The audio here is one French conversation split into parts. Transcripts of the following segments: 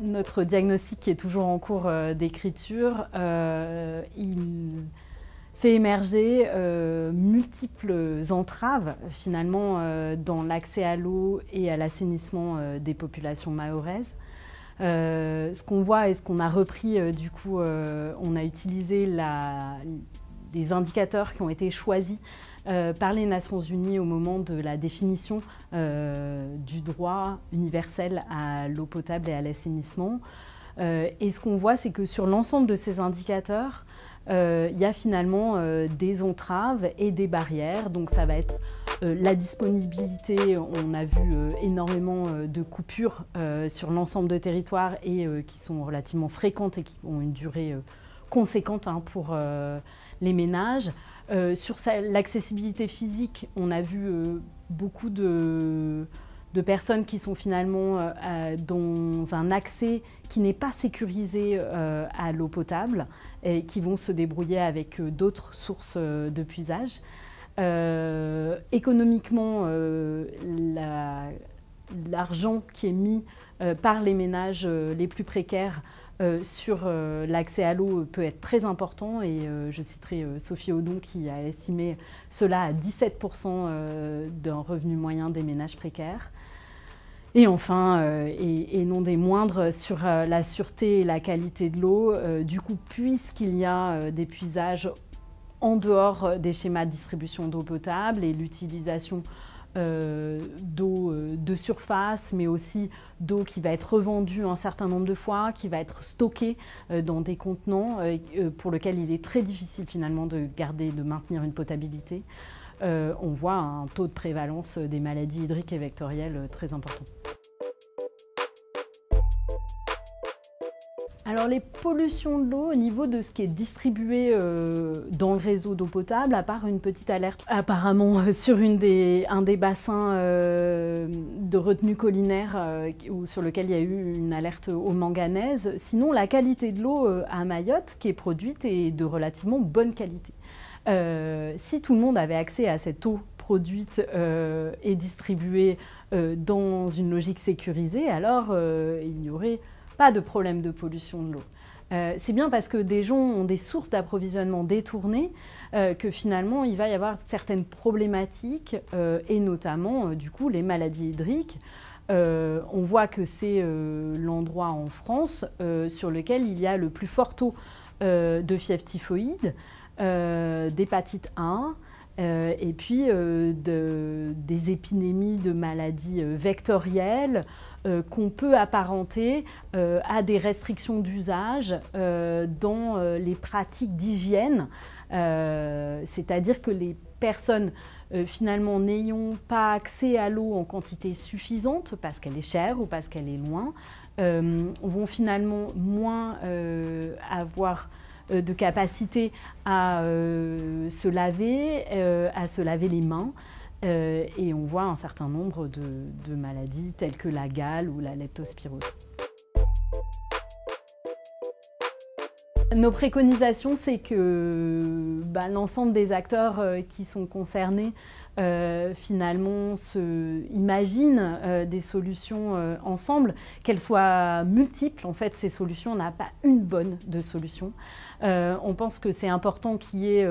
Notre diagnostic qui est toujours en cours euh, d'écriture, euh, il fait émerger euh, multiples entraves finalement dans l'accès à l'eau et à l'assainissement des populations mahoraises. ce qu'on voit et ce qu'on a repris, du coup, on a utilisé la, des indicateurs qui ont été choisis euh, par les Nations Unies au moment de la définition euh, du droit universel à l'eau potable et à l'assainissement. Euh, et ce qu'on voit, c'est que sur l'ensemble de ces indicateurs, il y a finalement des entraves et des barrières. Donc ça va être la disponibilité, on a vu énormément de coupures sur l'ensemble de territoires et qui sont relativement fréquentes et qui ont une durée conséquente hein, pour euh, les ménages. Euh, sur l'accessibilité physique, on a vu euh, beaucoup de, personnes qui sont finalement dans un accès qui n'est pas sécurisé à l'eau potable et qui vont se débrouiller avec d'autres sources de puisage. économiquement, la l'argent qui est mis euh, par les ménages euh, les plus précaires euh, sur l'accès à l'eau peut être très important et je citerai Sophie Audon qui a estimé cela à 17% d'un revenu moyen des ménages précaires. Et enfin, et, et, non des moindres, sur la sûreté et la qualité de l'eau, du coup, puisqu'il y a des puisages en dehors des schémas de distribution d'eau potable et l'utilisation euh, d'eau euh, de surface, mais aussi d'eau qui va être revendue un certain nombre de fois, qui va être stockée euh, dans des contenants pour lesquels il est très difficile finalement de garder, de maintenir une potabilité. on voit un taux de prévalence des maladies hydriques et vectorielles très important. Alors les pollutions de l'eau au niveau de ce qui est distribué euh, dans le réseau d'eau potable, à part une petite alerte apparemment euh, sur un des bassins euh, de retenue collinaire ou sur lequel il y a eu une alerte au manganèse, sinon la qualité de l'eau à Mayotte qui est produite est de relativement bonne qualité. si tout le monde avait accès à cette eau produite et distribuée dans une logique sécurisée, alors il y aurait pas de problème de pollution de l'eau. Euh, c'est bien parce que des gens ont des sources d'approvisionnement détournées euh, que finalement il va y avoir certaines problématiques euh, et notamment du coup les maladies hydriques. on voit que c'est l'endroit en France sur lequel il y a le plus fort taux de fièvre typhoïde, d'hépatite 1, et puis des épidémies de maladies vectorielles, euh, qu'on peut apparenter euh, à des restrictions d'usage euh, dans les pratiques d'hygiène, c'est-à-dire que les personnes finalement n'ayant pas accès à l'eau en quantité suffisante parce qu'elle est chère ou parce qu'elle est loin, vont finalement moins avoir de capacité à se laver, à se laver les mains. Euh, et on voit un certain nombre de, maladies telles que la gale ou la leptospirose. Nos préconisations, c'est que bah, l'ensemble des acteurs euh, qui sont concernés euh, finalement se imaginent euh, des solutions euh, ensemble, qu'elles soient multiples. En fait, ces solutions, n'a pas une bonne de solution. on pense que c'est important qu'il y ait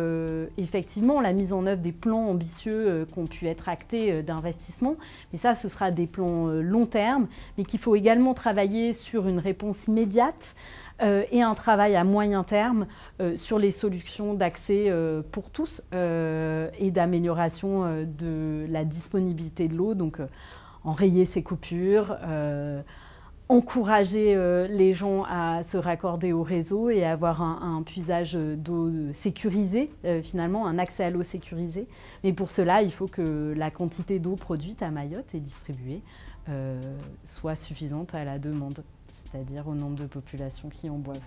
effectivement la mise en œuvre des plans ambitieux qui ont pu être actés d'investissement. Mais ça, ce sera des plans long terme, mais qu'il faut également travailler sur une réponse immédiate. et un travail à moyen terme sur les solutions d'accès pour tous et d'amélioration de la disponibilité de l'eau, donc euh, enrayer ces coupures, euh, encourager euh, les gens à se raccorder au réseau et avoir un, un puisage d'eau sécurisé, finalement, un accès à l'eau sécurisé. Mais pour cela, il faut que la quantité d'eau produite à Mayotte et distribuée soit suffisante à la demande, c'est-à-dire au nombre de populations qui en boivent.